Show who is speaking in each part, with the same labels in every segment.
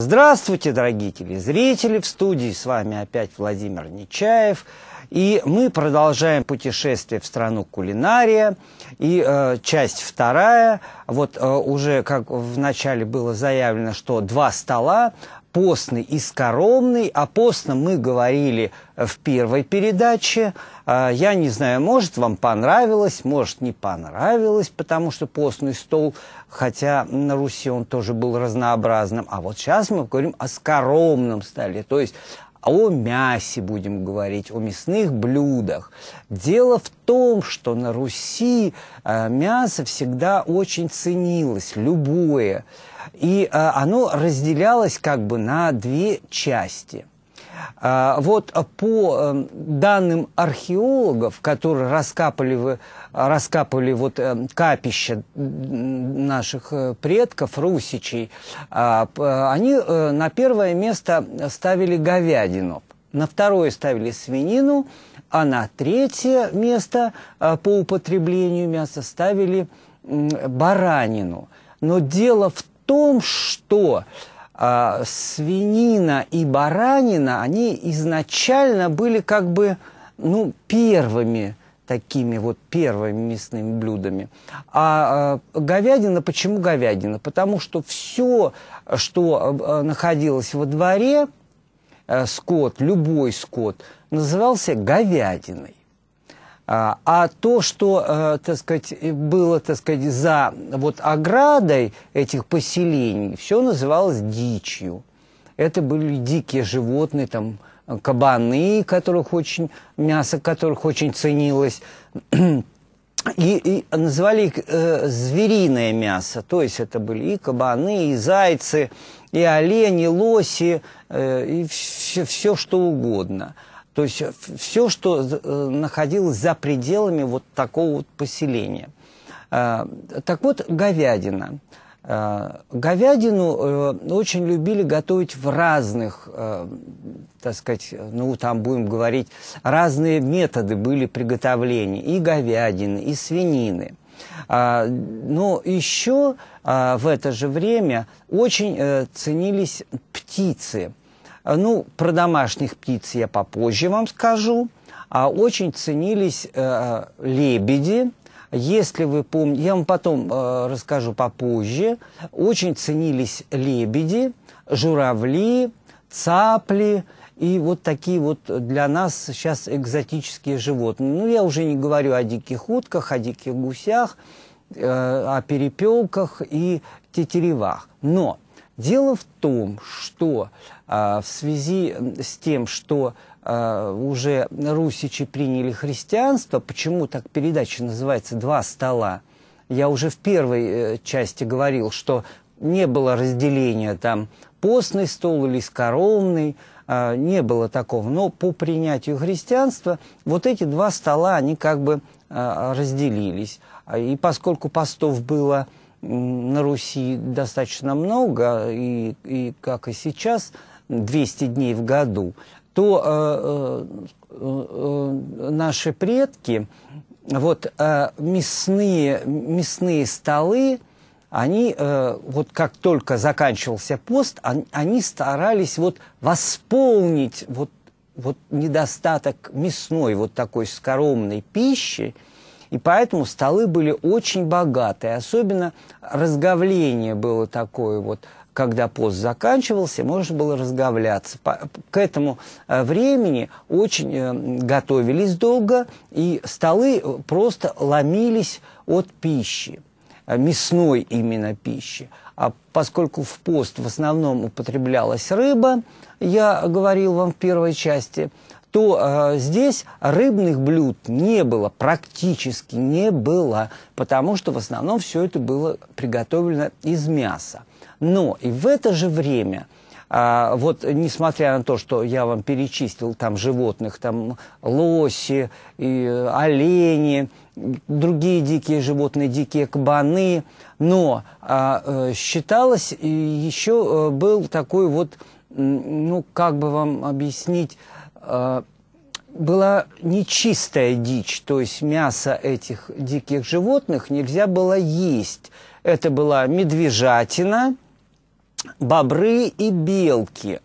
Speaker 1: Здравствуйте, дорогие телезрители! В студии с вами опять Владимир Нечаев. И мы продолжаем путешествие в страну кулинария. И э, часть вторая. Вот э, уже, как в начале было заявлено, что два стола постный и скоромный. О постном мы говорили в первой передаче. А, я не знаю, может, вам понравилось, может, не понравилось, потому что постный стол, хотя на Руси он тоже был разнообразным. А вот сейчас мы говорим о скоромном столе, то есть о мясе будем говорить, о мясных блюдах. Дело в том, что на Руси а, мясо всегда очень ценилось, любое. И э, оно разделялось как бы на две части. Э, вот по эм, данным археологов, которые раскапывали, раскапывали вот эм, капища наших э, предков, русичей, они на первое место ставили говядину, на второе ставили свинину, а на третье место по употреблению мяса ставили баранину. Но дело в том, что э, свинина и баранина, они изначально были как бы ну, первыми такими вот первыми мясными блюдами. А э, говядина, почему говядина? Потому что все, что э, находилось во дворе, э, скот, любой скот, назывался говядиной. А, а то, что, э, так сказать, было, так сказать, за вот оградой этих поселений, все называлось дичью. Это были дикие животные, там, кабаны, которых очень, мясо которых очень ценилось. И, и называли их э, звериное мясо, то есть это были и кабаны, и зайцы, и олени, и лоси, э, и все, все что угодно – то есть э, все, что э, находилось за пределами вот такого вот поселения. А, так вот, говядина. А, говядину э, очень любили готовить в разных, так сказать, ну там будем говорить, разные методы были приготовления и говядины, и свинины. А, но еще в это же время очень ценились птицы – Э, ну, про домашних птиц я попозже вам скажу. А очень ценились э, лебеди. Если вы помните, я вам потом э, расскажу попозже. Очень ценились лебеди, журавли, цапли и вот такие вот для нас сейчас экзотические животные. Ну, я уже не говорю о диких утках, о диких гусях, э, о перепелках и тетеревах. Но Дело в том, что а, в связи с тем, что а, уже русичи приняли христианство, почему так передача называется «Два стола», я уже в первой э, части говорил, что не было разделения там постный стол или скоромный, а, не было такого. Но по принятию христианства вот эти два стола, они как бы а, разделились. А, и поскольку постов было на Руси достаточно много, и, и как и сейчас, 200 дней в году, то э, э, э, наши предки, вот э, мясные, мясные столы, они, э, вот как только заканчивался пост, они, они старались вот восполнить вот, вот недостаток мясной, вот такой скоромной пищи, и поэтому столы были очень богатые. Особенно разговление было такое вот когда пост заканчивался, можно было разговляться. По, к этому э, времени очень э, готовились долго, и столы э, просто ломились от пищи, э, мясной именно пищи. А поскольку в пост в основном употреблялась рыба, я говорил вам в первой части, то э, здесь рыбных блюд не было, практически не было, потому что в основном все это было приготовлено из мяса. Но и в это же время а, вот несмотря на то, что я вам перечислил там животных, там лоси, и олени, другие дикие животные, дикие кабаны, но а, считалось, еще был такой вот, ну как бы вам объяснить, а, была нечистая дичь, то есть мясо этих диких животных нельзя было есть. Это была медвежатина, бобры и белки.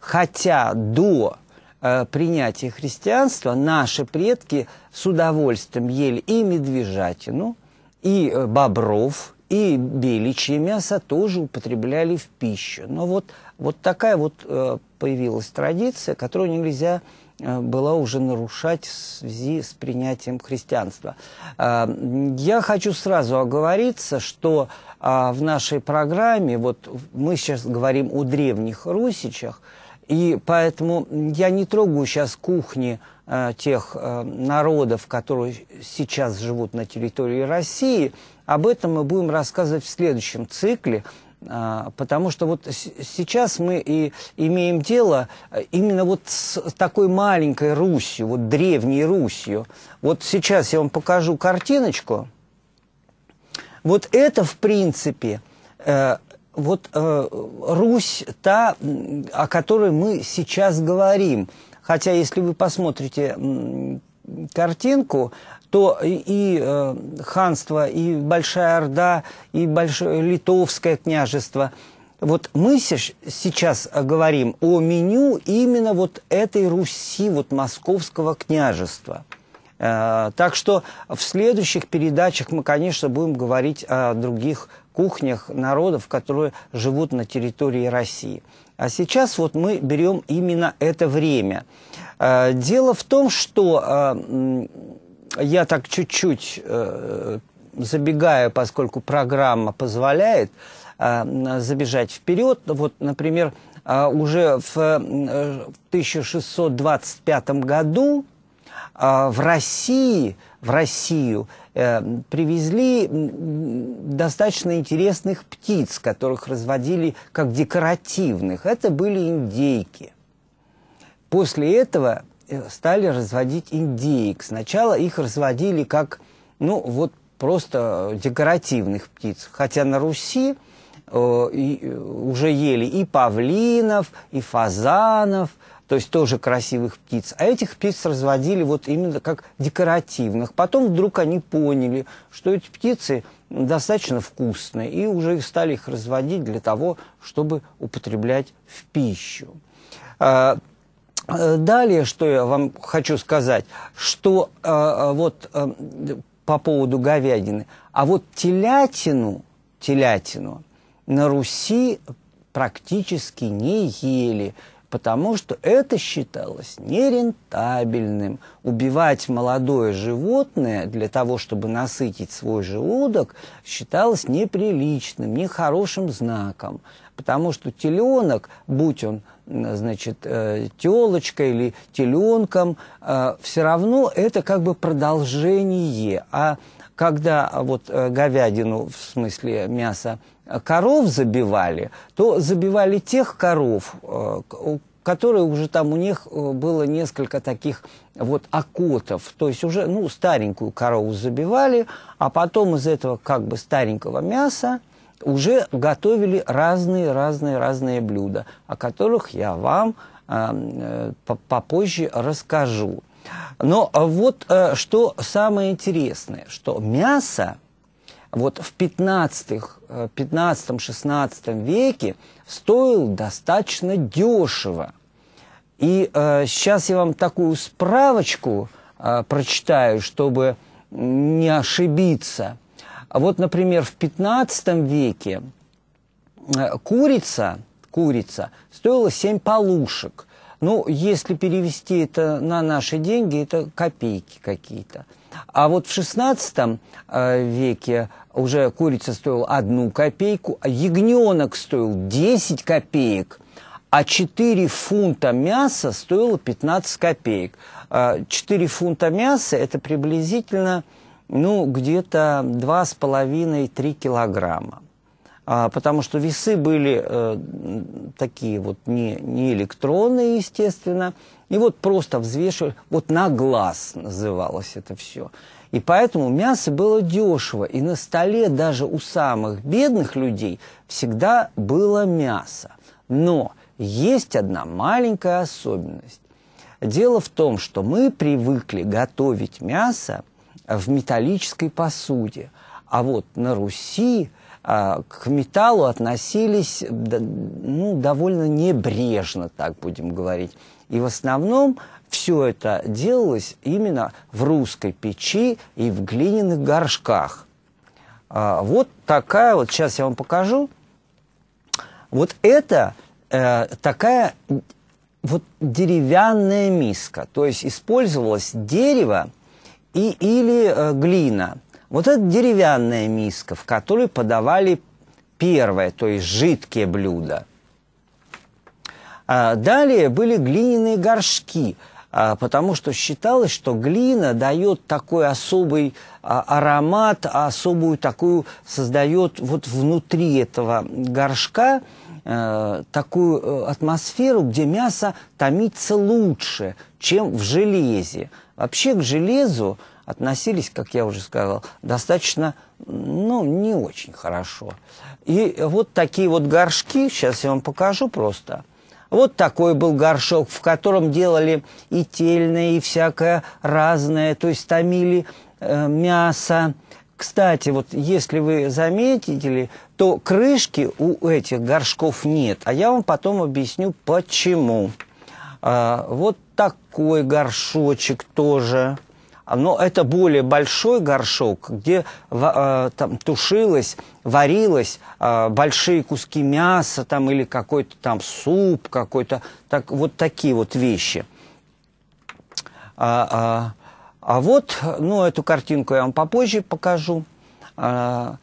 Speaker 1: Хотя до э, принятия христианства наши предки с удовольствием ели и медвежатину, и э, бобров, и беличье мясо тоже употребляли в пищу. Но вот, вот такая вот э, появилась традиция, которую нельзя э, было уже нарушать в связи с принятием христианства. А, я хочу сразу оговориться, что а, в нашей программе, вот мы сейчас говорим о древних русичах, и поэтому я не трогаю сейчас кухни э, тех э, народов, которые сейчас живут на территории России. Об этом мы будем рассказывать в следующем цикле – а, потому что вот сейчас мы и имеем дело э, именно вот с такой маленькой Русью, вот древней Русью. Вот сейчас я вам покажу картиночку. Вот это, в принципе, э, вот э, Русь та, о которой мы сейчас говорим. Хотя, если вы посмотрите картинку, то и, и э, ханство, и Большая Орда, и Большое Литовское княжество. Вот мы сейчас говорим о меню именно вот этой Руси, вот Московского княжества. Э, так что в следующих передачах мы, конечно, будем говорить о других кухнях народов, которые живут на территории России. А сейчас вот мы берем именно это время. Э, дело в том, что я так чуть-чуть э, забегаю, поскольку программа позволяет э, забежать вперед. Вот, например, э, уже в, э, в 1625 году э, в России в Россию э, привезли достаточно интересных птиц, которых разводили как декоративных. Это были индейки. После этого Э, стали разводить индейк. Сначала их разводили как, ну, вот просто декоративных птиц. Хотя на Руси э, и, э, уже ели и павлинов, и фазанов, то есть тоже красивых птиц. А этих птиц разводили вот именно как декоративных. Потом вдруг они поняли, что эти птицы достаточно вкусные, и уже стали их разводить для того, чтобы употреблять в пищу. А, Э, далее, что я вам хочу сказать, что э, э, вот э, по поводу говядины, а вот телятину, телятину на Руси практически не ели, потому что это считалось нерентабельным. Убивать молодое животное для того, чтобы насытить свой желудок, считалось неприличным, нехорошим знаком. Потому что теленок, будь он э, значит, э, телочкой или теленком, э, все равно это как бы продолжение. А когда вот говядину, в смысле мяса, коров забивали, то забивали тех коров, которые уже там у них было несколько таких вот окотов. То есть уже, ну, старенькую корову забивали, а потом из этого как бы старенького мяса уже готовили разные-разные-разные блюда, о которых я вам а, э, попозже расскажу. Но вот э, что самое интересное, что мясо вот в 15-16 э, веке стоил достаточно дешево. И э, сейчас я вам такую справочку э, прочитаю, чтобы не ошибиться – а вот, например, в 15 веке э, курица, курица стоила 7 полушек. Ну, если перевести это на наши деньги, это копейки какие-то. А вот в XVI э, веке уже курица стоила одну копейку, а ягненок стоил 10 копеек, а 4 фунта мяса стоило 15 копеек. 4 э, фунта мяса – это приблизительно – ну, где-то 2,5-3 килограмма. А, потому что весы были э, такие вот не, не электронные, естественно. И вот просто взвешивали, вот на глаз называлось это все. И поэтому мясо было дешево. И на столе даже у самых бедных людей всегда было мясо. Но есть одна маленькая особенность. Дело в том, что мы привыкли готовить мясо – Э, в металлической посуде. А вот на Руси э, к металлу относились ну, довольно небрежно, так будем говорить. И в основном все это делалось именно в русской печи и в глиняных горшках. А, вот такая вот, сейчас я вам покажу. Вот это э, такая вот деревянная миска. То есть использовалось дерево и, или э, глина. Вот это деревянная миска, в которой подавали первое, то есть жидкие блюда. А далее были глиняные горшки, а, потому что считалось, что глина дает такой особый а, аромат, особую такую, создает вот внутри этого горшка э, такую э, атмосферу, где мясо томится лучше, чем в железе. Вообще к железу относились, как я уже сказал, достаточно, ну, не очень хорошо. И вот такие вот горшки, сейчас я вам покажу просто. Вот такой был горшок, в котором делали и тельное, и всякое разное, то есть томили э, мясо. Кстати, вот если вы заметили, то крышки у этих горшков нет, а я вам потом объясню почему. А, вот такой горшочек тоже. А, но это более большой горшок, где а, там тушилось, варилось большие куски мяса там, или какой-то там суп какой-то. Так, вот такие вот вещи. А, а, а вот, ну, эту картинку я вам попозже покажу. Э,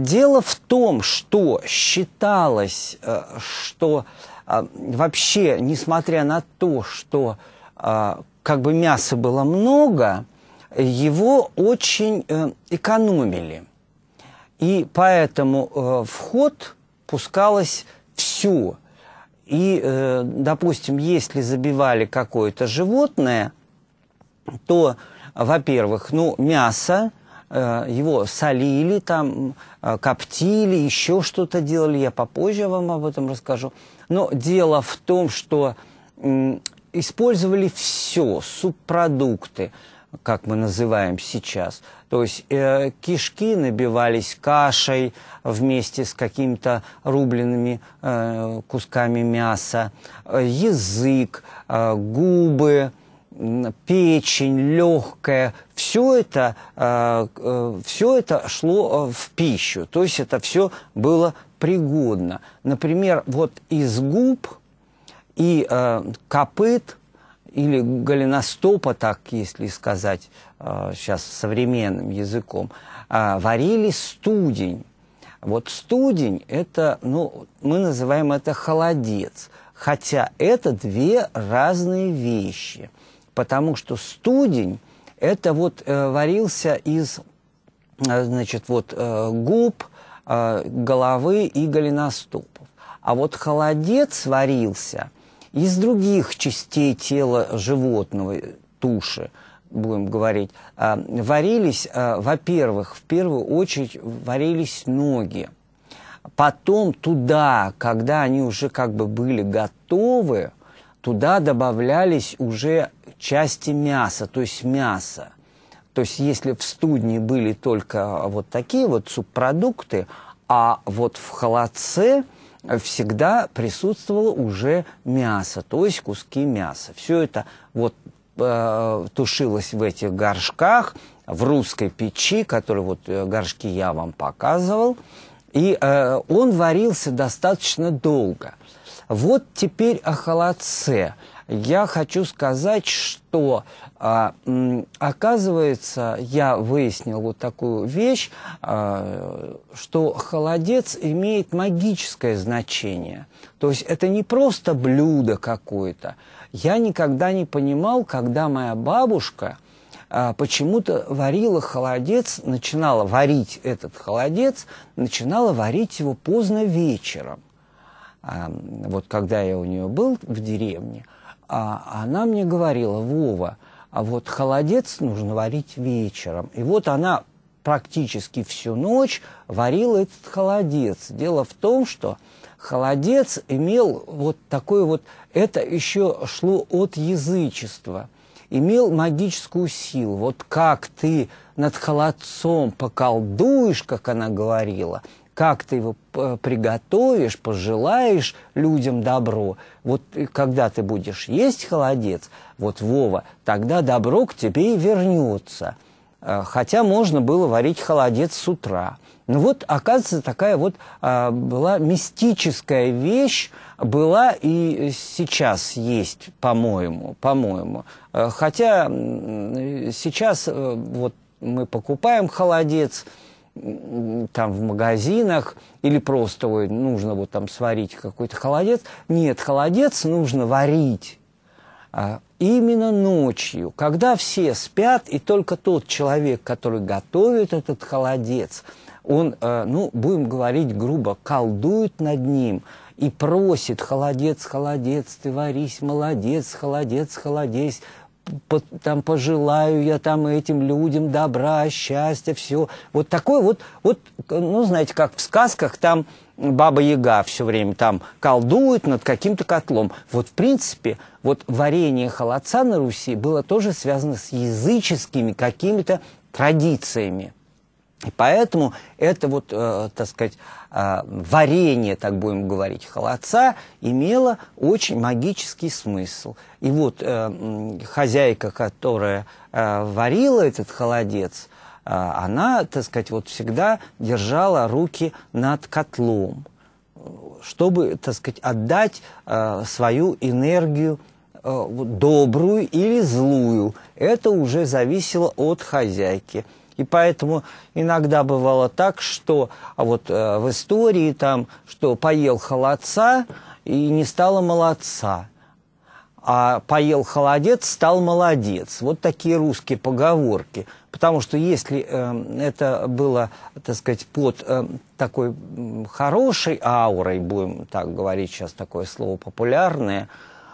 Speaker 1: дело в том, что считалось, э, что а, вообще, несмотря на то, что а, как бы мяса было много, его очень э, экономили. И поэтому э, в ход пускалось все. И, э, допустим, если забивали какое-то животное, то, во-первых, ну, мясо, его солили, там, коптили, еще что-то делали. Я попозже вам об этом расскажу. Но дело в том, что использовали все, субпродукты, как мы называем сейчас. То есть э, кишки набивались кашей вместе с какими-то рубленными э, кусками мяса, э, язык, э, губы, э, печень легкая. Все это, э, э, все это шло э, в пищу, то есть это все было пригодно. Например, вот из губ и э, копыт или голеностопа, так если сказать э, сейчас современным языком, э, варили студень. Вот студень – это, ну, мы называем это холодец, хотя это две разные вещи, потому что студень – это вот э, варился из, э, значит, вот э, губ – Э, головы и голеностопов. А вот холодец варился из других частей тела животного, туши, будем говорить. Э, варились, э, во-первых, в первую очередь варились ноги. Потом туда, когда они уже как бы были готовы, туда добавлялись уже части мяса, то есть мясо. То есть если в студне были только а, вот такие вот субпродукты, а вот в холодце всегда присутствовало уже мясо, то есть куски мяса. Все это вот э, тушилось в этих горшках, в русской печи, которые вот э, горшки я вам показывал. И э, он варился достаточно долго. Вот теперь о холодце я хочу сказать, что а, оказывается, я выяснил вот такую вещь, а, что холодец имеет магическое значение. То есть это не просто блюдо какое-то. Я никогда не понимал, когда моя бабушка а, почему-то варила холодец, начинала варить этот холодец, начинала варить его поздно вечером. А, вот когда я у нее был в деревне – а она мне говорила, Вова, а вот холодец нужно варить вечером. И вот она практически всю ночь варила этот холодец. Дело в том, что холодец имел вот такой вот, это еще шло от язычества, имел магическую силу. Вот как ты над холодцом поколдуешь, как она говорила – как ты его э, приготовишь, пожелаешь людям добро. Вот э, когда ты будешь есть холодец, вот Вова, тогда добро к тебе и вернется. Э, хотя можно было варить холодец с утра. Ну вот, оказывается, такая вот а, была мистическая вещь, была и сейчас есть, по-моему, по-моему. Хотя сейчас вот мы покупаем холодец, там в магазинах или просто ой, нужно вот там сварить какой-то холодец. Нет, холодец нужно варить а, именно ночью, когда все спят, и только тот человек, который готовит этот холодец, он, э, ну, будем говорить грубо, колдует над ним и просит «холодец, холодец, ты варись, молодец, холодец, холодец, по, там пожелаю я там этим людям добра, счастья, все. Вот такой вот, вот, ну, знаете, как в сказках там Баба Яга все время там колдует над каким-то котлом. Вот, в принципе, вот варение холодца на Руси было тоже связано с языческими какими-то традициями. И поэтому это вот, э, так сказать, а, варение, так будем говорить, холодца, имело очень магический смысл. И вот э, хозяйка, которая э, варила этот холодец, э, она, так сказать, вот всегда держала руки над котлом, чтобы, так сказать, отдать свою энергию добрую или злую. Это уже зависело от хозяйки. И поэтому иногда бывало так, что а вот э, в истории там, что поел холодца и не стало молодца, а поел холодец, стал молодец. Вот такие русские поговорки. Потому что если э, это было, так сказать, под э, такой хорошей аурой, будем так говорить сейчас такое слово популярное,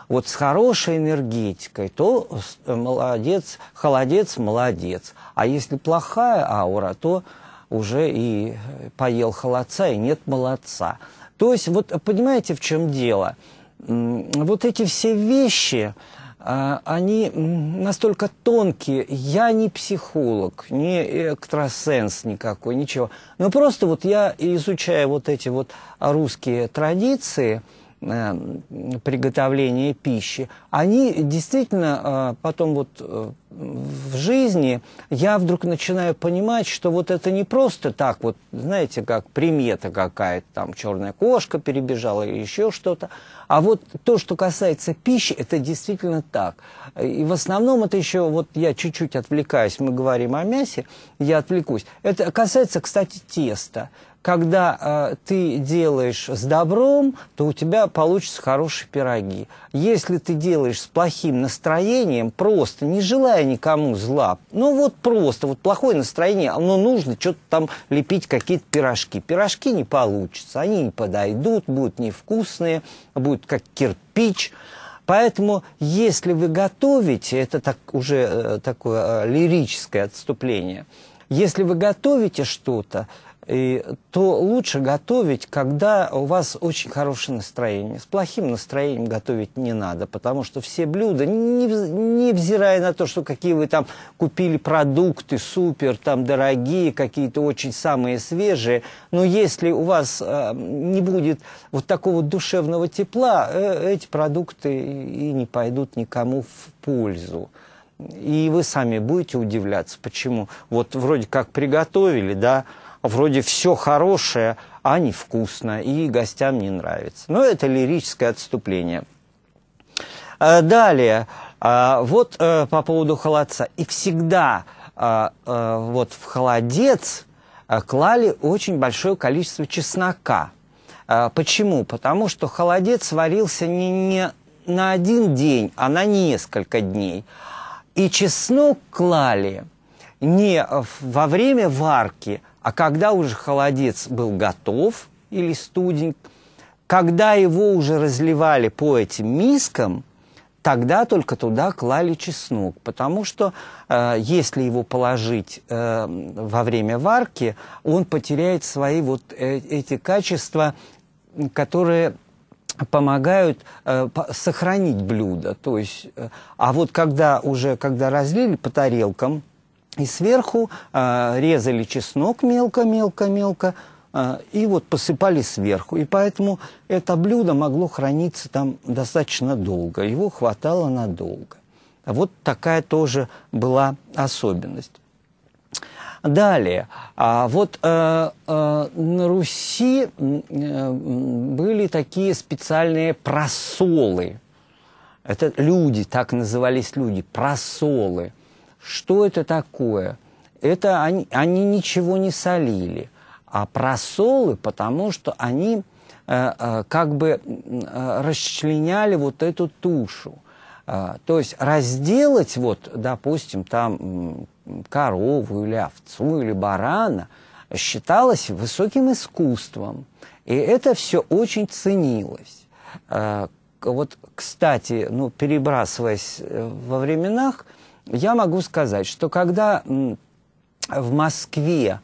Speaker 1: вот с хорошей энергетикой, то э, молодец, холодец, молодец. А если плохая аура, то уже и э, поел холодца, и нет молодца. То есть, вот понимаете, в чем дело? Вот эти все вещи, а, они настолько тонкие. Я не психолог, не экстрасенс никакой, ничего. Но просто вот я, изучаю вот эти вот русские традиции – Э, приготовления пищи, они действительно а, потом вот э, в жизни я вдруг начинаю понимать, что вот это не просто так вот, знаете, как примета какая-то, там черная кошка перебежала или еще что-то, а вот то, что касается пищи, это действительно так. И в основном это еще, вот я чуть-чуть отвлекаюсь, мы говорим о мясе, я отвлекусь. Это касается, кстати, теста когда э, ты делаешь с добром, то у тебя получатся хорошие пироги. Если ты делаешь делаешь с плохим настроением, просто не желая никому зла. Ну вот просто, вот плохое настроение, оно нужно что-то там лепить, какие-то пирожки. Пирожки не получится, они не подойдут, будут невкусные, будут как кирпич. Поэтому, если вы готовите, это так, уже э, такое э, лирическое отступление, если вы готовите что-то, и, то лучше готовить, когда у вас очень хорошее настроение. С плохим настроением готовить не надо, потому что все блюда, невзирая на то, что какие вы там купили продукты, супер, там дорогие, какие-то очень самые свежие, но если у вас э, не будет вот такого душевного тепла, э, эти продукты и не пойдут никому в пользу. И вы сами будете удивляться, почему. Вот вроде как приготовили, да, вроде все хорошее, а не вкусно и гостям не нравится. Но это лирическое отступление. Э, далее, э, вот э, по поводу холодца. И всегда вот в холодец клали очень большое количество чеснока. Почему? Потому что холодец варился не, не на один день, а на несколько дней. И чеснок клали не во время варки, а когда уже холодец был готов или студень, когда его уже разливали по этим мискам, тогда только туда клали чеснок, потому что э, если его положить э, во время варки, он потеряет свои вот э, эти качества, которые помогают э, сохранить блюдо. То есть, э, а вот когда уже когда разлили по тарелкам, и сверху э, резали чеснок мелко-мелко-мелко э, а, и вот посыпали сверху. И поэтому это блюдо могло храниться там достаточно долго, его хватало надолго. Вот такая тоже была особенность. Далее, а вот э, э, на Руси э, были такие специальные просолы. Это люди, так назывались люди, просолы. Что это такое? Это они, они ничего не солили. А просолы, потому что они э, э, как бы э, расчленяли вот эту тушу. Э, то есть разделать, вот, допустим, там корову или овцу или барана считалось высоким искусством. И это все очень ценилось. Э, вот, кстати, ну, перебрасываясь э, во временах, я могу сказать, что когда в Москве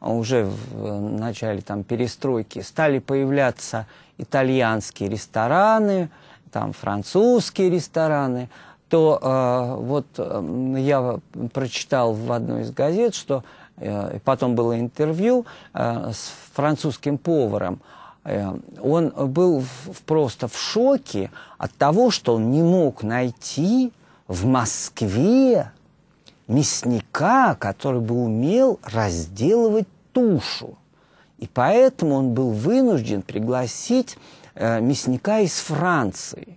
Speaker 1: а, уже в э, начале там, перестройки стали появляться итальянские рестораны, там французские рестораны, то э, вот э, я прочитал в одной из газет, что э, потом было интервью э, с французским поваром. Э, он был в, просто в шоке от того, что он не мог найти в Москве мясника, который бы умел разделывать тушу. И поэтому он был вынужден пригласить э, мясника из Франции.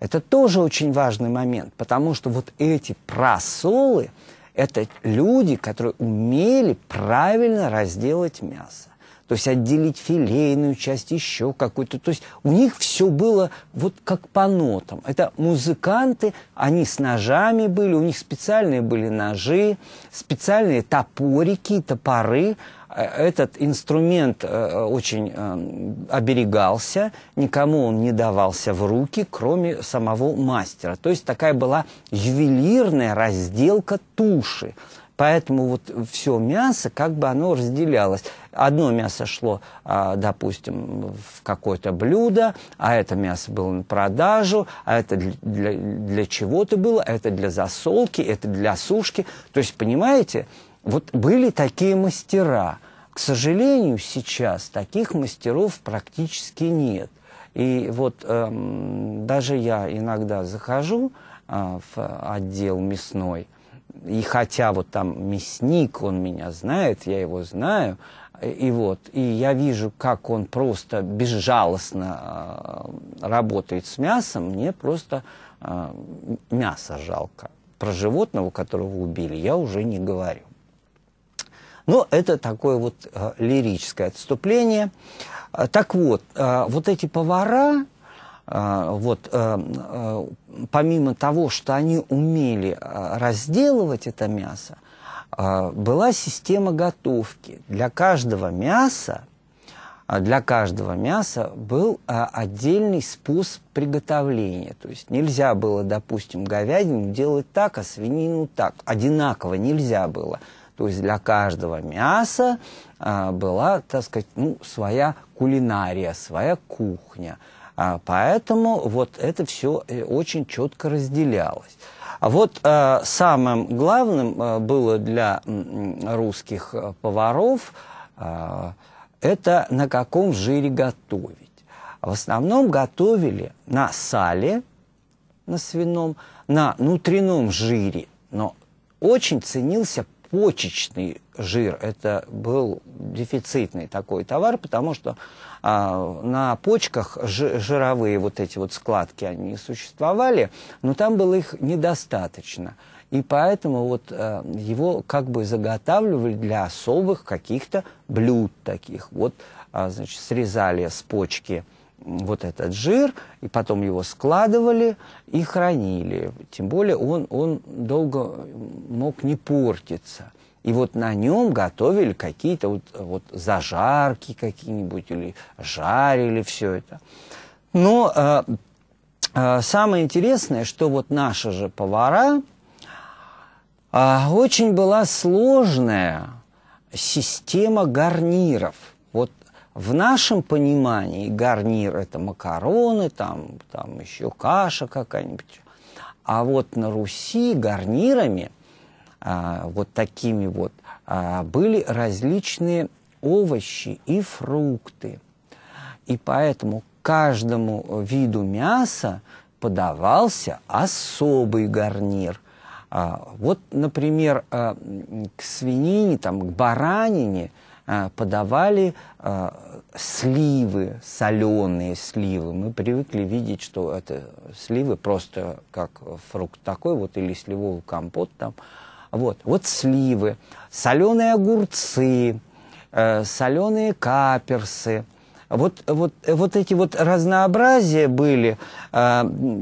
Speaker 1: Это тоже очень важный момент, потому что вот эти просолы – это люди, которые умели правильно разделать мясо то есть отделить филейную часть, еще какую-то. То есть у них все было вот как по нотам. Это музыканты, они с ножами были, у них специальные были ножи, специальные топорики, топоры. Э, этот инструмент э, очень э, оберегался, никому он не давался в руки, кроме самого мастера. То есть такая была ювелирная разделка туши. Поэтому вот все мясо, как бы оно разделялось. Одно мясо шло, а, допустим, в какое-то блюдо, а это мясо было на продажу, а это для, для чего-то было, а это для засолки, это для сушки. То есть, понимаете, вот были такие мастера. К сожалению, сейчас таких мастеров практически нет. И вот эм, даже я иногда захожу э, в отдел мясной – и хотя вот там мясник, он меня знает, я его знаю, и вот, и я вижу, как он просто безжалостно а, работает с мясом, мне просто а, мясо жалко. Про животного, которого убили, я уже не говорю. Но ну, это такое вот а, лирическое отступление. Так вот, вот эти повара, а, вот, э, э, помимо того, что они умели э, разделывать это мясо, а, была система готовки. Для каждого мяса, а, для каждого мяса был отдельный способ приготовления. То есть нельзя было, допустим, говядину делать так, а свинину так. Одинаково нельзя было. То есть для каждого мяса была, так сказать, ну, своя кулинария, своя кухня – а поэтому вот это все э, очень четко разделялось. А вот э, самым главным э, было для э, русских поваров э, это на каком жире готовить. В основном готовили на сале, на свином, на внутреннем жире, но очень ценился почечный жир. Это был дефицитный такой товар, потому что а, на почках жировые вот эти вот складки, они существовали, но там было их недостаточно. И поэтому вот а, его как бы заготавливали для особых каких-то блюд таких. Вот, а, значит, срезали с почки вот этот жир, и потом его складывали и хранили. Тем более он, он долго мог не портиться. И вот на нем готовили какие-то вот, вот зажарки какие-нибудь или жарили все это. Но э, э, самое интересное, что вот наши же повара э, очень была сложная система гарниров. Вот в нашем понимании гарнир – это макароны, там, там еще каша какая-нибудь. А вот на Руси гарнирами, а, вот такими вот, а, были различные овощи и фрукты. И поэтому каждому виду мяса подавался особый гарнир. А, вот, например, а, к свинине, там, к баранине – Э, подавали э, сливы, соленые сливы. Мы привыкли видеть, что это сливы просто как фрукт такой, вот или сливовый компот там. Вот, вот сливы, соленые огурцы, э, соленые каперсы. Вот, вот, вот эти вот разнообразия были,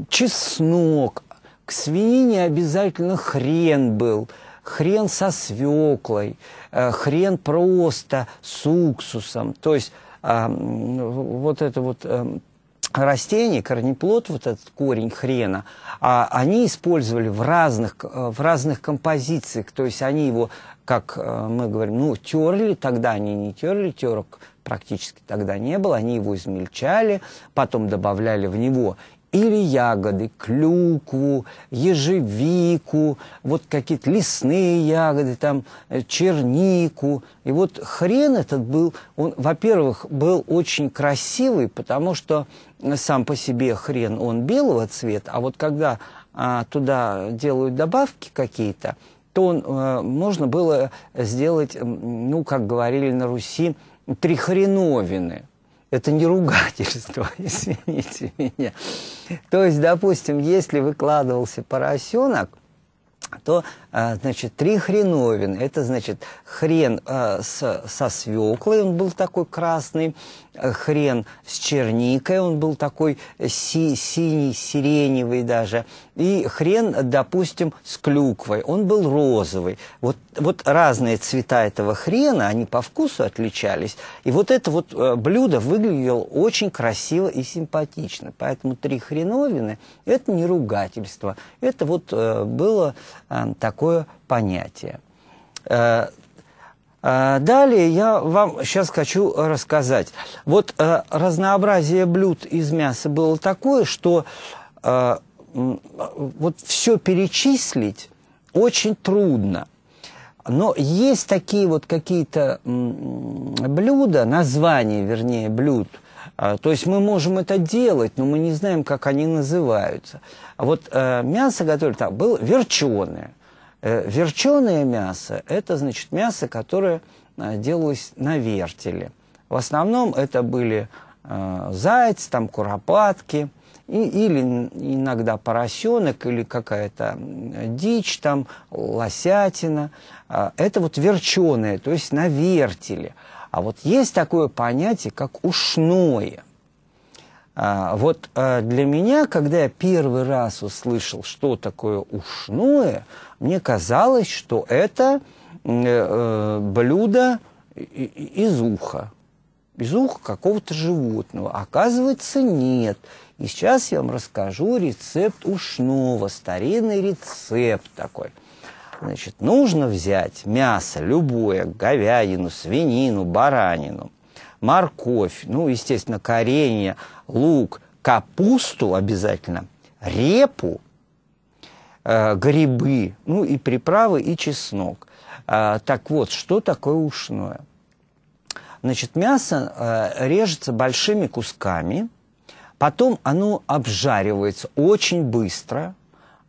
Speaker 1: чеснок, к свинине обязательно хрен был – хрен со свеклой, э, хрен просто с уксусом. То есть а, вот это вот э, растение, корнеплод, вот этот корень хрена, а, они использовали в разных, э, в разных композициях. То есть они его, как мы говорим, ну, терли, тогда они не терли, терок практически тогда не было, они его измельчали, потом добавляли в него или ягоды, клюкву, ежевику, вот какие-то лесные ягоды, там э, чернику. И вот хрен этот был, он, во-первых, был очень красивый, потому что сам по себе хрен, он белого цвета, а вот когда а, туда делают добавки какие-то, то он, э, можно было сделать, ну, как говорили на Руси, три это не ругательство, извините меня. То есть, допустим, если выкладывался поросенок, то, а, значит, три хреновины. Это, значит, хрен э, со свеклой, он был такой красный, хрен с черникой, он был такой си синий, сиреневый даже, и хрен, допустим, с клюквой, он был розовый. Вот, вот разные цвета этого хрена, они по вкусу отличались, и вот это вот э, блюдо выглядело очень красиво и симпатично, поэтому три хреновины – это не ругательство, это вот э, было э, такое понятие. А, далее я вам сейчас хочу рассказать. Вот э, разнообразие блюд из мяса было такое, что э, вот все перечислить очень трудно. Но есть такие вот какие-то блюда, названия, вернее, блюд. А, то есть мы можем это делать, но мы не знаем, как они называются. А вот э, мясо готовили там было верченое. Э, верченое мясо – это, значит, мясо, которое э, делалось на вертеле. В основном это были э, заяц, там, куропатки, и, или иногда поросенок, или какая-то дичь, там, лосятина. А, это вот верченое, то есть на вертеле. А вот есть такое понятие, как ушное. А, вот э, для меня, когда я первый раз услышал, что такое ушное – мне казалось, что это э, э, блюдо из уха, из уха какого-то животного. Оказывается, нет. И сейчас я вам расскажу рецепт ушного, старинный рецепт такой. Значит, нужно взять мясо любое, говядину, свинину, баранину, морковь, ну, естественно, коренья, лук, капусту обязательно, репу – Э, грибы, ну и приправы, и чеснок. Э, так вот, что такое ушное? Значит, мясо э, режется большими кусками, потом оно обжаривается очень быстро,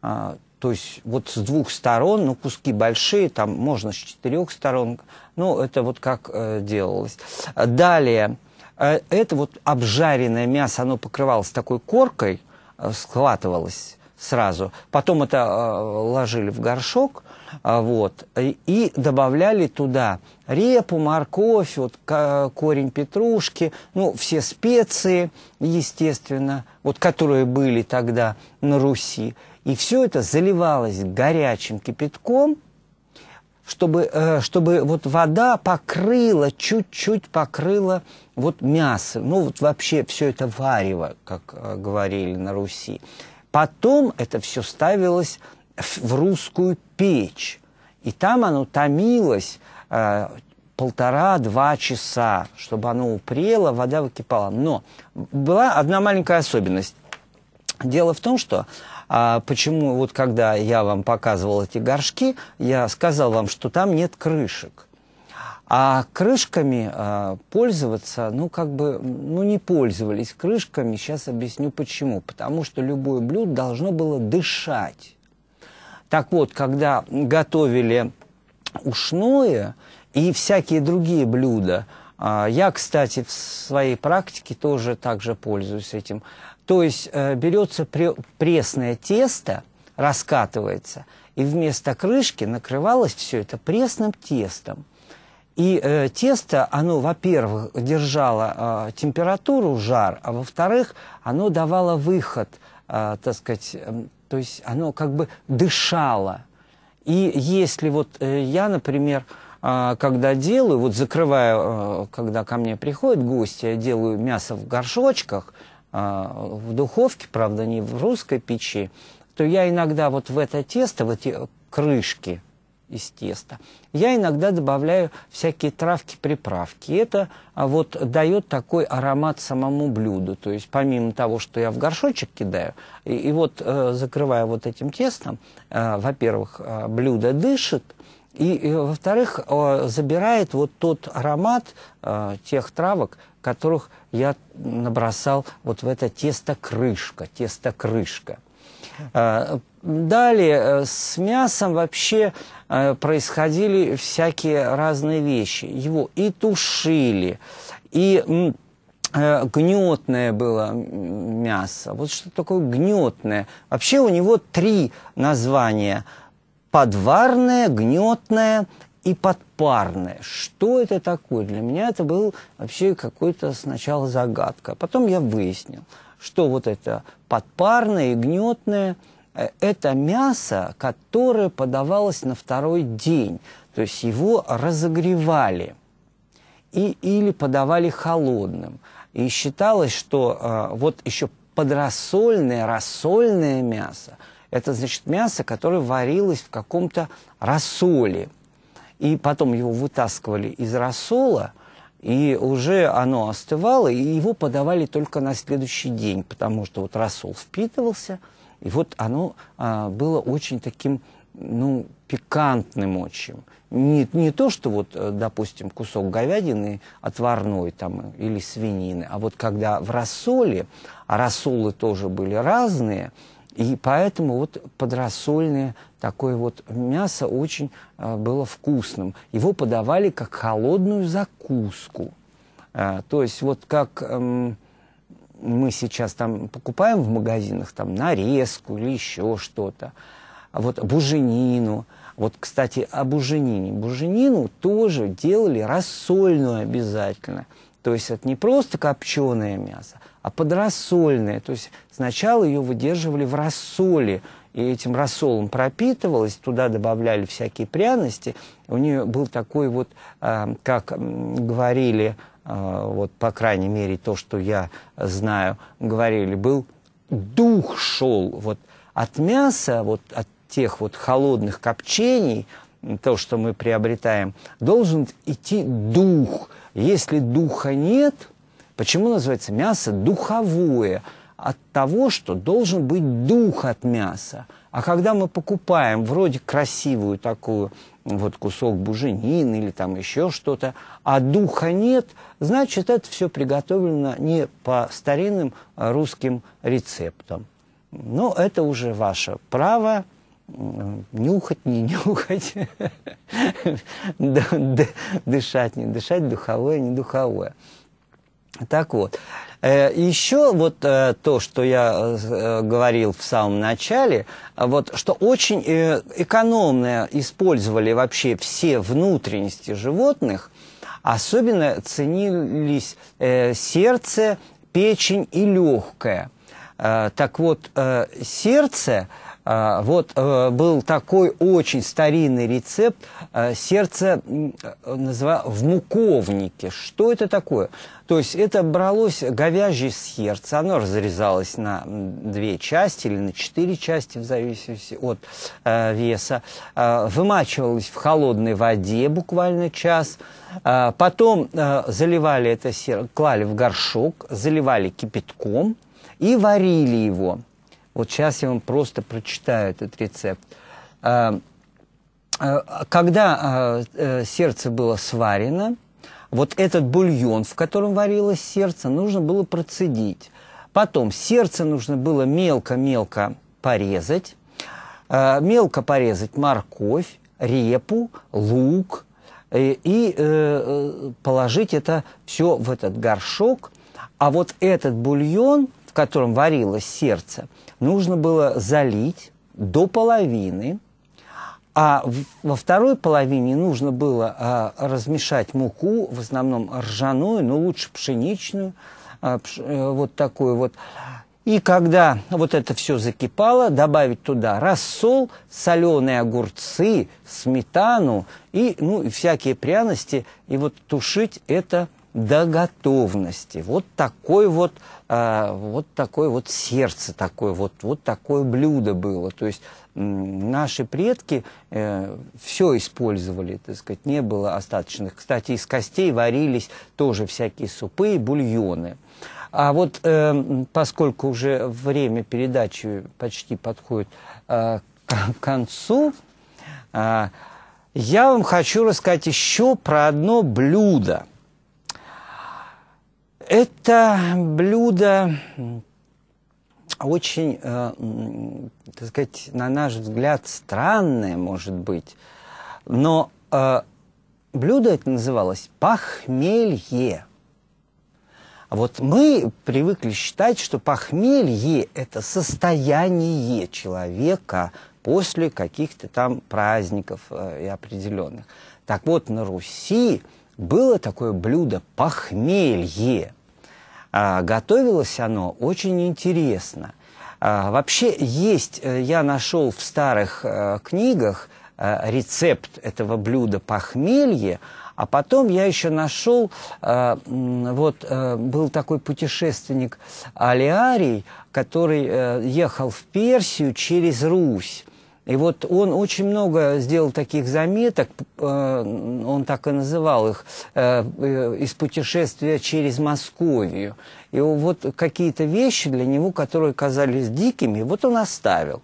Speaker 1: то есть вот с двух сторон, ну, куски большие, там можно с четырех сторон, ну, это вот как делалось. Далее, это вот обжаренное мясо, оно покрывалось такой коркой, схватывалось, сразу. Потом это э, ложили в горшок, э, вот, и добавляли туда репу, морковь, вот, корень петрушки, ну, все специи, естественно, вот, которые были тогда на Руси. И все это заливалось горячим кипятком, чтобы, э, чтобы вот вода покрыла, чуть-чуть покрыла вот мясо, ну вот вообще все это варево, как говорили на Руси. Потом это все ставилось в русскую печь, и там оно томилось э, полтора-два часа, чтобы оно упрело, вода выкипала. Но была одна маленькая особенность. Дело в том, что а, почему вот когда я вам показывал эти горшки, я сказал вам, что там нет крышек. А крышками э, пользоваться, ну, как бы, ну, не пользовались крышками. Сейчас объясню почему. Потому что любое блюдо должно было дышать. Так вот, когда готовили ушное и всякие другие блюда, э, я, кстати, в своей практике тоже также пользуюсь этим. То есть э, берется пресное тесто, раскатывается, и вместо крышки накрывалось все это пресным тестом. И э, тесто, оно, во-первых, держало э, температуру, жар, а во-вторых, оно давало выход, э, так сказать, э, то есть оно как бы дышало. И если вот э, я, например, э, когда делаю, вот закрываю, э, когда ко мне приходят гости, я делаю мясо в горшочках, э, в духовке, правда, не в русской печи, то я иногда вот в это тесто, в эти крышки – из теста. Я иногда добавляю всякие травки-приправки. Это а, вот дает такой аромат самому блюду. То есть помимо того, что я в горшочек кидаю, и, и вот э, закрывая вот этим тестом, э, во-первых, э, блюдо дышит, и, и во-вторых, э, забирает вот тот аромат э, тех травок, которых я набросал вот в это тесто-крышка, тесто-крышка. Э, Далее э, с мясом вообще э, происходили всякие разные вещи. Его и тушили, и э, гнетное было мясо. Вот что такое гнетное? Вообще у него три названия. Подварное, гнетное и подпарное. Что это такое? Для меня это был вообще какой-то сначала загадка. Потом я выяснил, что вот это подпарное и гнетное – Э, это мясо, которое подавалось на второй день, то есть его разогревали и, или подавали холодным. И считалось, что э, вот еще подрассольное, рассольное мясо, это значит мясо, которое варилось в каком-то рассоле. И потом его вытаскивали из рассола – и уже оно остывало, и его подавали только на следующий день, потому что вот рассол впитывался – и вот оно а, было очень таким, ну, пикантным очень. Не, не то, что вот, э, допустим, кусок говядины отварной там или свинины, а вот когда в рассоле, а рассолы тоже были разные, и поэтому вот подрассольное такое вот мясо очень э, было вкусным. Его подавали как холодную закуску. Э, то есть вот как... Э, мы сейчас там покупаем в магазинах там нарезку или еще что-то, а вот буженину. Вот, кстати, о буженине. Буженину тоже делали рассольную обязательно. То есть это не просто копченое мясо, а подрассольное. То есть сначала ее выдерживали в рассоле, и этим рассолом пропитывалось, туда добавляли всякие пряности. У нее был такой вот, а, как говорили а, вот, по крайней мере, то, что я знаю, говорили, был дух шел вот от мяса, вот от тех вот холодных копчений, то, что мы приобретаем, должен идти дух. Если духа нет, почему называется мясо духовое? От того, что должен быть дух от мяса – а когда мы покупаем вроде красивую такую вот кусок буженины или там еще что-то, а духа нет, значит, это все приготовлено не по старинным а, русским рецептам. Но это уже ваше право нюхать, не нюхать, дышать, не дышать, духовое, не духовое. Так вот, э, еще вот э, то, что я э, говорил в самом начале, вот, что очень экономно использовали вообще все внутренности животных, особенно ценились сердце, печень и легкое. Так вот, сердце – а, вот э, был такой очень старинный рецепт э, сердце э, в муковнике. Что это такое? То есть это бралось говяжье сердце, оно разрезалось на две части или на четыре части, в зависимости от веса, вымачивалось в холодной воде буквально час, потом заливали это сердце, клали в горшок, заливали кипятком и варили его – вот сейчас я вам просто прочитаю этот рецепт. А, а, когда а, э, сердце было сварено, вот этот бульон, в котором варилось сердце, нужно было процедить. Потом сердце нужно было мелко-мелко порезать. Мелко порезать морковь, репу, лук. Э, и э, положить это все в этот горшок. А вот этот бульон – в котором варилось сердце, нужно было залить до половины, а во второй половине нужно было а, размешать муку, в основном ржаную, но лучше пшеничную, а, э, вот такую вот. И когда вот это все закипало, добавить туда рассол, соленые огурцы, сметану и ну, и всякие пряности, и вот тушить это до готовности. Вот такой вот, э, вот такое вот сердце, такое вот, вот такое блюдо было. То есть наши предки э, все использовали, так сказать, не было остаточных. Кстати, из костей варились тоже всякие супы и бульоны. А вот э, поскольку уже время передачи почти подходит э, к концу, э, я вам хочу рассказать еще про одно блюдо – это блюдо очень, э, так сказать, на наш взгляд, странное, может быть, но э, блюдо это называлось похмелье. вот мы привыкли считать, что похмелье – это состояние человека после каких-то там праздников э, и определенных. Так вот, на Руси было такое блюдо похмелье – а, готовилось оно очень интересно. А, вообще есть, э, я нашел в старых э, книгах э, рецепт этого блюда похмелье, а потом я еще нашел, вот был такой путешественник Алиарий, который ехал в Персию через Русь. И вот он очень много сделал таких заметок, э, он так и называл их, э, э, из путешествия через Московию. И вот какие-то вещи для него, которые казались дикими, вот он оставил.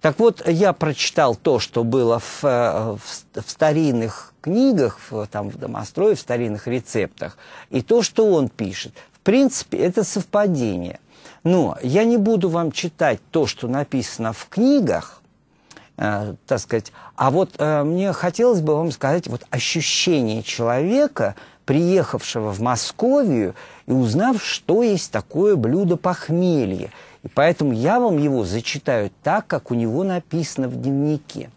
Speaker 1: Так вот, я прочитал то, что было в, в, в старинных книгах, в, там, в домострое, в старинных рецептах, и то, что он пишет. В принципе, это совпадение. Но я не буду вам читать то, что написано в книгах, э, так сказать. А вот э, мне хотелось бы вам сказать вот ощущение человека, приехавшего в Московию и узнав, что есть такое блюдо похмелье. И поэтому я вам его зачитаю так, как у него написано в дневнике.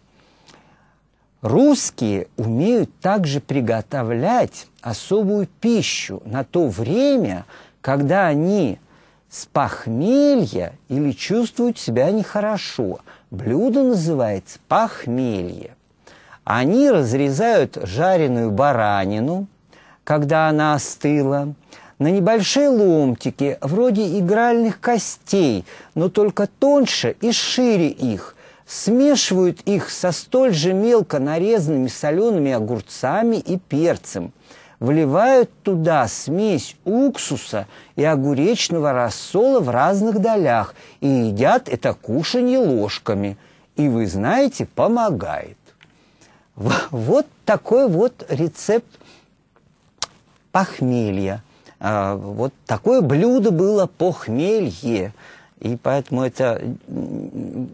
Speaker 1: Русские умеют также приготовлять особую пищу на то время, когда они с похмелья или чувствуют себя нехорошо – Блюдо называется похмелье. Они разрезают жареную баранину, когда она остыла, на небольшие ломтики, вроде игральных костей, но только тоньше и шире их, смешивают их со столь же мелко нарезанными солеными огурцами и перцем, вливают туда смесь уксуса и огуречного рассола в разных долях и едят это кушанье ложками. И вы знаете, помогает. Вот такой вот рецепт похмелья. А, вот такое блюдо было похмелье. И поэтому это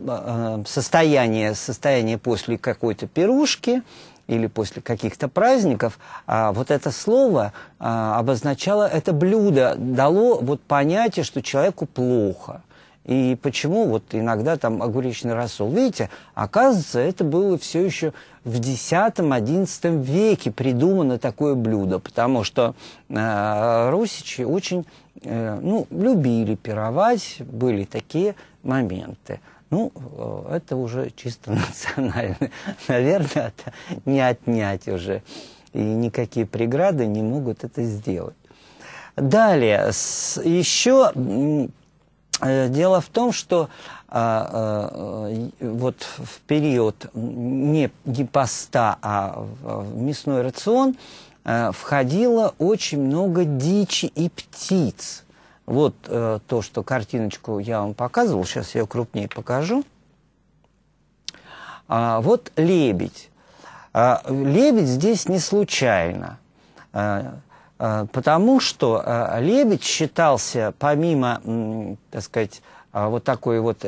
Speaker 1: а, состояние, состояние после какой-то пирушки – или после каких-то праздников, а, вот это слово а, обозначало это блюдо, дало вот понятие, что человеку плохо. И почему вот иногда там огуречный рассол? Видите, оказывается, это было все еще в X-XI веке придумано такое блюдо, потому что э, русичи очень э, ну, любили пировать, были такие моменты. Ну, э, это уже чисто национально. Наверное, это не отнять уже. И никакие преграды не могут это сделать. Далее, еще э, дело в том, что а, э, вот в период не, не поста, а в мясной рацион входило очень много дичи и птиц вот э, то, что картиночку я вам показывал, сейчас я ее крупнее покажу. А, вот лебедь. А, лебедь здесь не случайно, а, а, потому что а, лебедь считался, помимо, так сказать, а, вот такой вот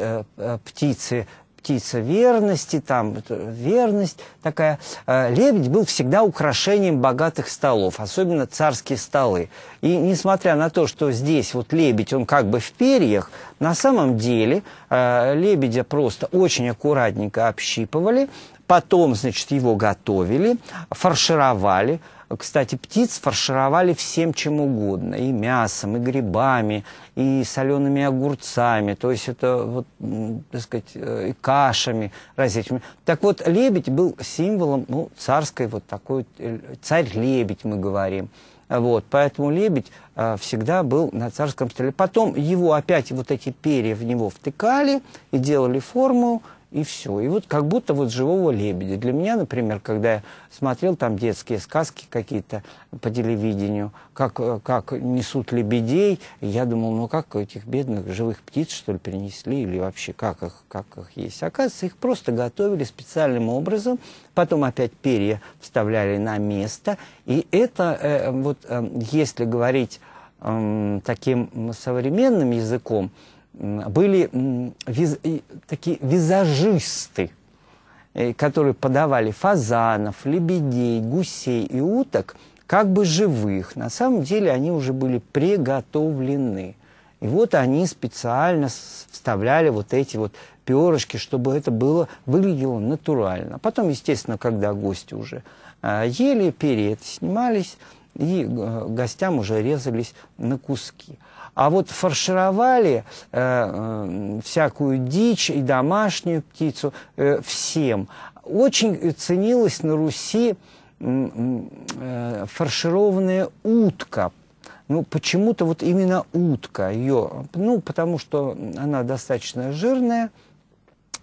Speaker 1: птицы птица верности, там э, верность такая. Э, лебедь был всегда украшением богатых столов, особенно царские столы. И несмотря на то, что здесь вот лебедь, он как бы в перьях, на самом деле э, лебедя просто очень аккуратненько общипывали, потом, значит, его готовили, фаршировали, кстати, птиц фаршировали всем чем угодно. И мясом, и грибами, и солеными огурцами. То есть это, вот, так сказать, э, и кашами различными. Так вот, лебедь был символом ну, царской вот такой... Э, царь-лебедь, мы говорим. Вот, поэтому лебедь э, всегда был на царском столе. Потом его опять вот эти перья в него втыкали и делали форму и все. И вот как будто вот живого лебедя. Для меня, например, когда я смотрел там детские сказки какие-то по телевидению, как, э, как несут лебедей, я думал, ну как этих бедных живых птиц, что ли, принесли, или вообще как их, как их есть. Оказывается, их просто готовили специальным образом, потом опять перья вставляли на место. И это, э, вот э, если говорить э, таким современным языком, были виз, такие визажисты, э, которые подавали фазанов, лебедей, гусей и уток, как бы живых. На самом деле они уже были приготовлены. И вот они специально вставляли вот эти вот перышки, чтобы это было, выглядело натурально. Потом, естественно, когда гости уже а, ели, перья снимались, и э, гостям уже резались на куски. А вот фаршировали э, э, всякую дичь и домашнюю птицу э, всем. Очень э, ценилась на Руси э, фаршированная утка. Ну, почему-то вот именно утка ее, ну, потому что она достаточно жирная,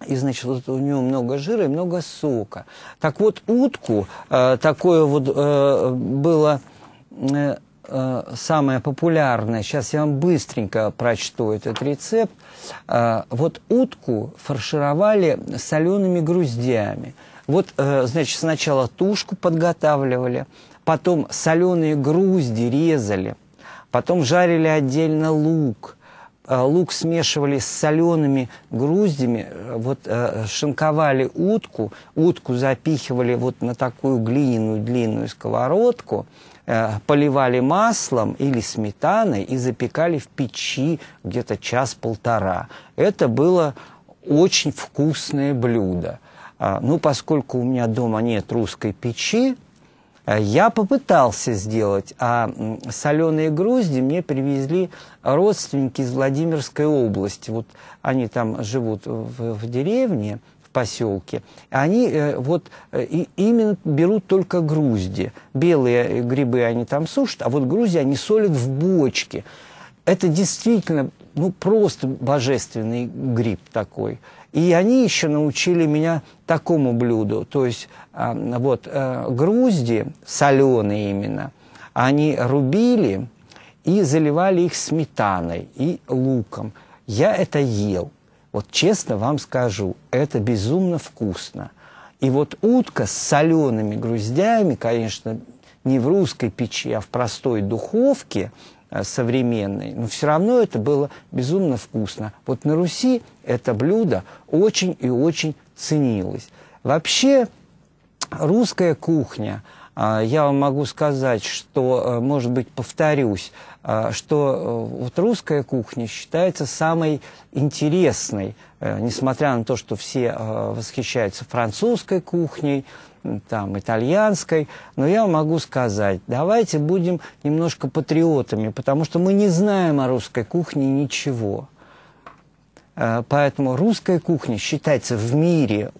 Speaker 1: и, значит, вот у нее много жира и много сока. Так вот, утку э, такое вот э, было... Э, э, самое популярное, сейчас я вам быстренько прочту этот рецепт. Э, вот утку фаршировали солеными груздями. Вот, э, значит, сначала тушку подготавливали, потом соленые грузди резали, потом жарили отдельно лук э, – лук смешивали с солеными груздями, вот шинковали утку, утку запихивали вот на такую глиняную длинную сковородку, Э, поливали маслом или сметаной и запекали в печи где-то час-полтора. Это было очень вкусное блюдо. А, ну, поскольку у меня дома нет русской печи, э, я попытался сделать, а соленые грузди мне привезли родственники из Владимирской области. Вот они там живут в, в деревне, поселке. Они э, вот э, именно берут только грузди. Белые грибы они там сушат, а вот грузди они солят в бочке. Это действительно ну, просто божественный гриб такой. И они еще научили меня такому блюду. То есть вот э, грузди, соленые именно, они рубили и заливали их сметаной и луком. Я это ел. Вот честно вам скажу, это безумно вкусно. И вот утка с солеными груздями, конечно, не в русской печи, а в простой духовке э, современной, но все равно это было безумно вкусно. Вот на Руси это блюдо очень и очень ценилось. Вообще русская кухня – а, я вам могу сказать, что, э, может быть, повторюсь, а, что э, вот русская кухня считается самой интересной, э, несмотря на то, что все восхищаются французской кухней, там, итальянской, но я могу сказать, давайте будем немножко патриотами, потому что мы не знаем о русской кухне ничего. Поэтому русская кухня считается в мире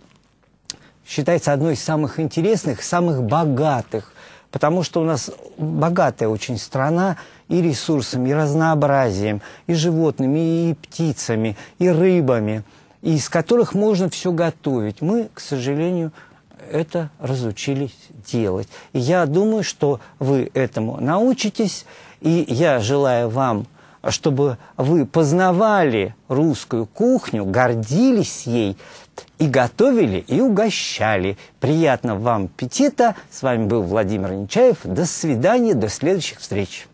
Speaker 1: считается одной из самых интересных, самых богатых, потому что у нас богатая очень страна и ресурсами, и разнообразием, и животными, и птицами, и рыбами, и из которых можно все готовить. Мы, к сожалению, это разучились делать. И я думаю, что вы этому научитесь, и я желаю вам чтобы вы познавали русскую кухню, гордились ей и готовили, и угощали. Приятного вам аппетита. С вами был Владимир Нечаев. До свидания, до следующих встреч.